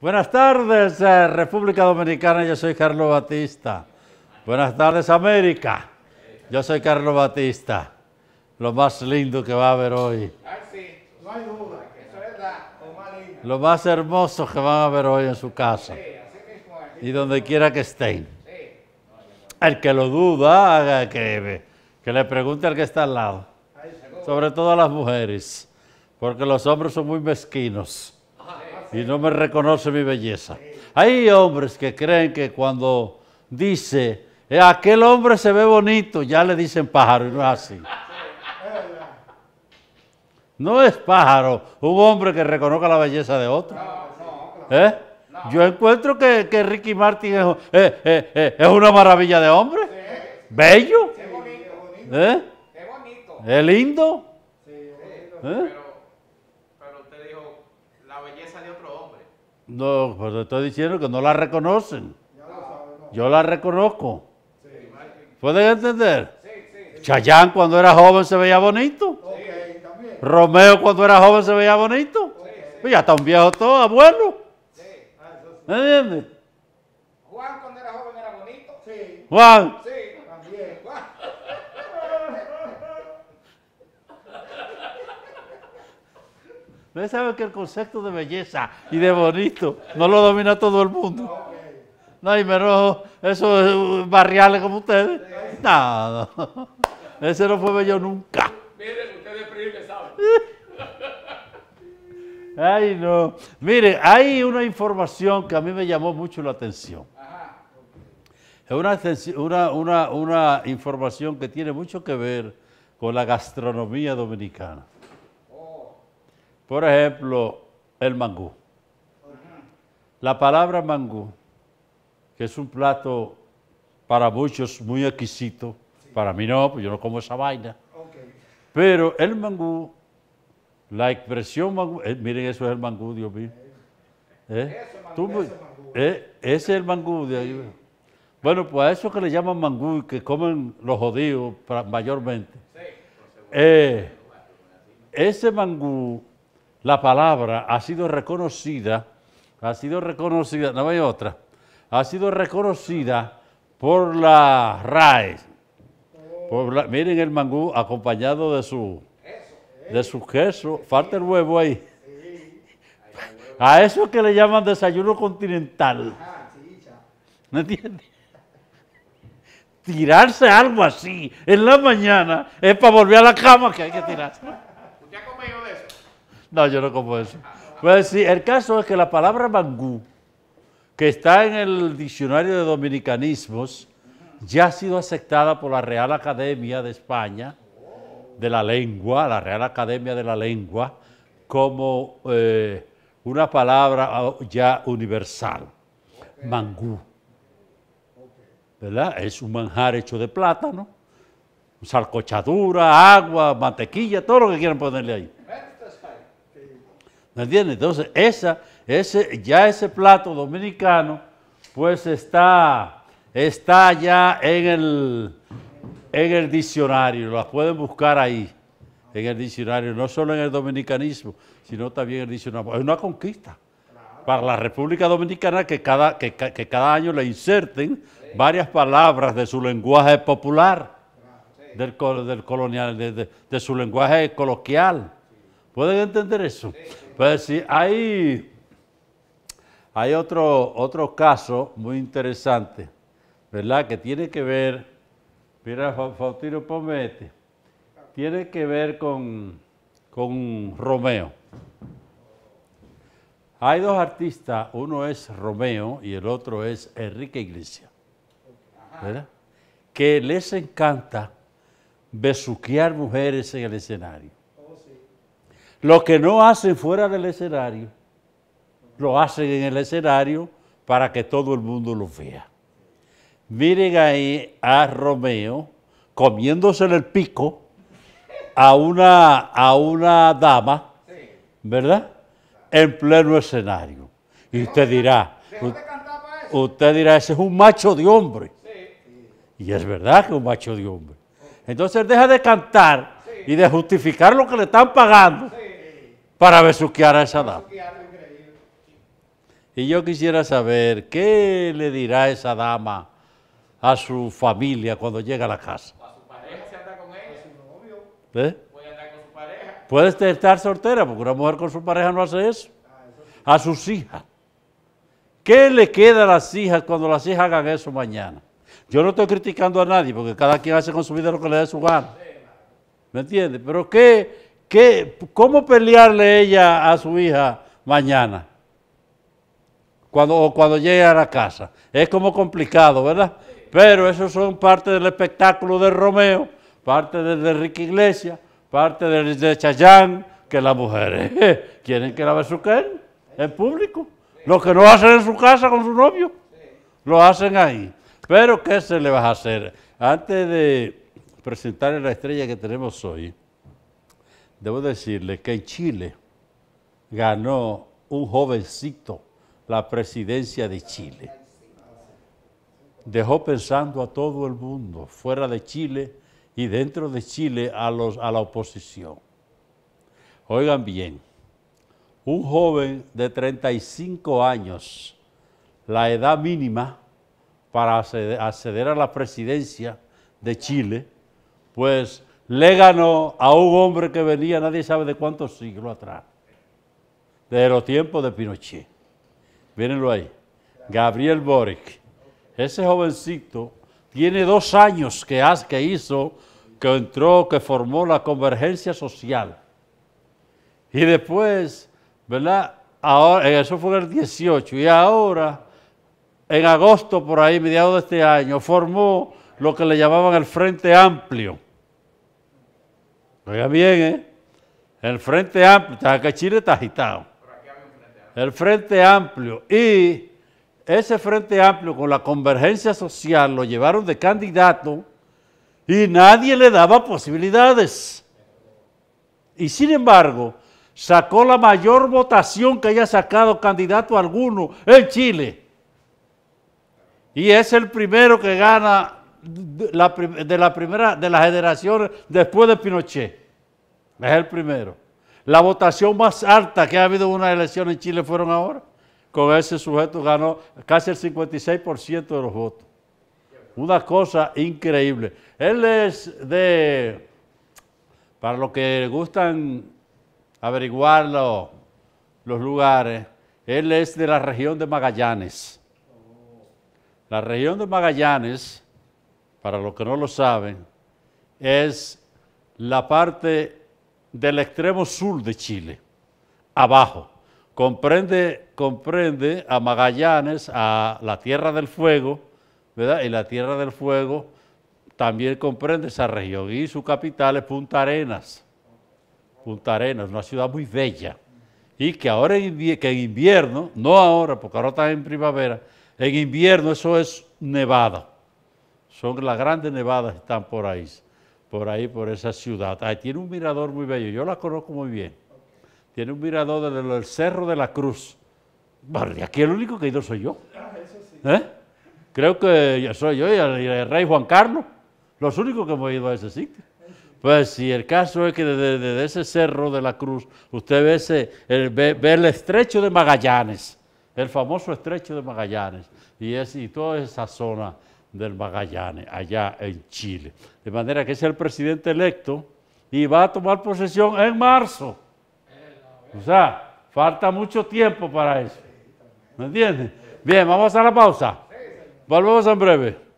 Buenas tardes, eh, República Dominicana. Yo soy Carlos Batista. Buenas tardes, América. Yo soy Carlos Batista. Lo más lindo que va a haber hoy. lo más Lo hermoso que van a ver hoy en su casa. Y donde quiera que estén. El que lo duda, que, que le pregunte al que está al lado. Sobre todo a las mujeres. Porque los hombres son muy mezquinos y no me reconoce mi belleza. Hay hombres que creen que cuando dice, eh, aquel hombre se ve bonito, ya le dicen pájaro y no es así. No es pájaro un hombre que reconozca la belleza de otro. ¿Eh? Yo encuentro que, Ricky Martin eh, es, una maravilla de hombre. Bello. Es lindo. Sí, No, pues estoy diciendo que no la reconocen. Yo la reconozco. ¿Pueden entender? Sí, sí. Chayán cuando era joven se veía bonito. Romeo cuando era joven se veía bonito. Pues ya está un viejo todo, abuelo. ¿Me entiendes? Juan cuando era joven era bonito. Juan. Sí. Ustedes sabe que el concepto de belleza y de bonito no lo domina todo el mundo. No, y menos es uh, barriales como ustedes. Nada. No, Ese no fue bello nunca. Miren, ustedes que saben. Ay, no. Mire, hay una información que a mí me llamó mucho la atención. Es una información que tiene mucho que ver con la gastronomía dominicana. Por ejemplo, el mangú. La palabra mangú, que es un plato para muchos muy exquisito, para mí no, pues yo no como esa vaina. Pero el mangú, la expresión mangú, eh, miren, eso es el mangú, Dios mío. ese es el mangú de ahí. Bueno, pues a eso que le llaman mangú y que comen los jodidos mayormente. Sí. Eh, ese mangú la palabra ha sido reconocida, ha sido reconocida, no hay otra, ha sido reconocida por la RAE. miren el mangú acompañado de su, de su queso, falta el huevo ahí. A eso que le llaman desayuno continental. ¿No entiendes? Tirarse algo así en la mañana es para volver a la cama que hay que tirarse. No, yo no como eso. Pues sí, el caso es que la palabra mangú, que está en el diccionario de dominicanismos, ya ha sido aceptada por la Real Academia de España, de la lengua, la Real Academia de la Lengua, como eh, una palabra ah, ya universal. Mangú. ¿Verdad? Es un manjar hecho de plátano, salcochadura, agua, mantequilla, todo lo que quieran ponerle ahí. ¿Me entiendes? Entonces, esa, ese, ya ese plato dominicano, pues está, está ya en el, en el diccionario, la pueden buscar ahí, en el diccionario, no solo en el dominicanismo, sino también en el diccionario. Es una conquista para la República Dominicana que cada, que, cada año le inserten varias palabras de su lenguaje popular, del, del colonial, de su lenguaje coloquial. ¿Pueden entender eso? Pues sí, hay, otro, otro caso muy interesante, ¿verdad? Que tiene que ver, mira, Faustino, ponme este. tiene que ver con, con Romeo. Hay dos artistas, uno es Romeo y el otro es Enrique Iglesias, ¿verdad? Que les encanta besuquear mujeres en el escenario. Lo que no hacen fuera del escenario, lo hacen en el escenario para que todo el mundo lo vea. Miren ahí a Romeo comiéndosele el pico a una, a una dama, ¿verdad? En pleno escenario. Y usted dirá, usted dirá, ese es un macho de hombre. Y es verdad que es un macho de hombre. Entonces deja de cantar y de justificar lo que le están pagando para besuquear a esa dama. Y yo quisiera saber qué le dirá esa dama a su familia cuando llega a la casa. A su pareja con su novio. ¿Eh? Puede con su pareja. Puede estar soltera, porque una mujer con su pareja no hace eso. Ah, a sus hijas. ¿Qué le queda a las hijas cuando las hijas hagan eso mañana? Yo no estoy criticando a nadie, porque cada quien hace con su vida lo que le dé su gana. ¿Me entiendes? Pero ¿qué, ¿Cómo pelearle ella a su hija mañana? Cuando, o cuando llegue a la casa. Es como complicado, ¿verdad? Pero eso son parte del espectáculo de Romeo, parte de Ricky Iglesias, parte del de Chayán, que las mujeres quieren que la besuquen en público. Lo que no hacen en su casa con su novio, lo hacen ahí. Pero ¿qué se le va a hacer? Antes de presentar la estrella que tenemos hoy, debo decirle que en Chile ganó un jovencito la presidencia de Chile. Dejó pensando a todo el mundo, fuera de Chile y dentro de Chile a, a la oposición. Oigan bien, un joven de 35 años, la edad mínima para acceder a la presidencia de Chile, pues le ganó a un hombre que venía, nadie sabe de cuántos siglos atrás, de los tiempos de Pinochet. Mírenlo ahí, Gabriel Boric. Ese jovencito tiene dos años que, que hizo, que entró, que formó la convergencia social. Y después, ¿verdad? Ahora, eh, eso fue en el 18. Y ahora, en agosto por ahí, mediados de este año, formó lo que le llamaban el Frente Amplio Oiga bien, ¿eh? El Frente Amplio, que Chile está agitado. El Frente Amplio. Y ese Frente Amplio con la convergencia social lo llevaron de candidato y nadie le daba posibilidades. Y sin embargo, sacó la mayor votación que haya sacado candidato alguno en Chile. Y es el primero que gana de la, de la primera de la generación después de Pinochet. Es el primero. La votación más alta que ha habido en una elección en Chile fueron ahora. Con ese sujeto ganó casi el 56% de los votos. Una cosa increíble. Él es de, para los que gustan averiguar los lugares, él es de la región de Magallanes. La región de Magallanes, para los que no lo saben, es la parte del extremo sur de Chile, abajo. Comprende, comprende a Magallanes, a la Tierra del Fuego, ¿verdad? Y la Tierra del Fuego también comprende esa región. Y su capital es Punta Arenas. Punta Arenas, una ciudad muy bella. Y que ahora que en invierno, no ahora, porque ahora está en primavera, en invierno eso es nevada. Son las grandes nevadas que están por ahí por ahí, por esa ciudad. Ahí tiene un mirador muy bello, yo la conozco muy bien. Tiene un mirador desde el Cerro de la Cruz. Bueno, aquí el único que ha ido soy yo. ¿Eh? Creo que yo soy yo y el, rey Juan Carlos, los únicos que hemos ido a ese sitio. Pues si el caso es que desde, ese cerro de la cruz usted ve, el, el estrecho de Magallanes, el famoso estrecho de Magallanes, y, es, y toda esa zona del Magallanes, allá en Chile. De manera que es el presidente electo y va a tomar posesión en marzo. O sea, falta mucho tiempo para eso. ¿Me entiendes? Bien, vamos a la pausa. Volvemos en breve.